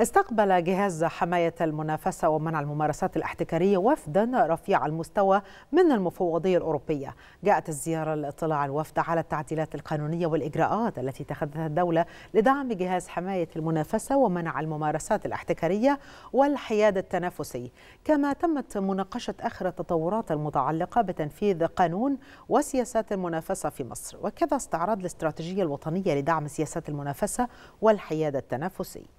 استقبل جهاز حماية المنافسة ومنع الممارسات الاحتكارية وفدا رفيع المستوى من المفوضية الأوروبية جاءت الزيارة لاطلاع الوفد على التعديلات القانونية والإجراءات التي اتخذتها الدولة لدعم جهاز حماية المنافسة ومنع الممارسات الاحتكارية والحياد التنافسي كما تمت مناقشة آخر التطورات المتعلقة بتنفيذ قانون وسياسات المنافسة في مصر وكذا استعراض الاستراتيجية الوطنية لدعم سياسات المنافسة والحياد التنافسي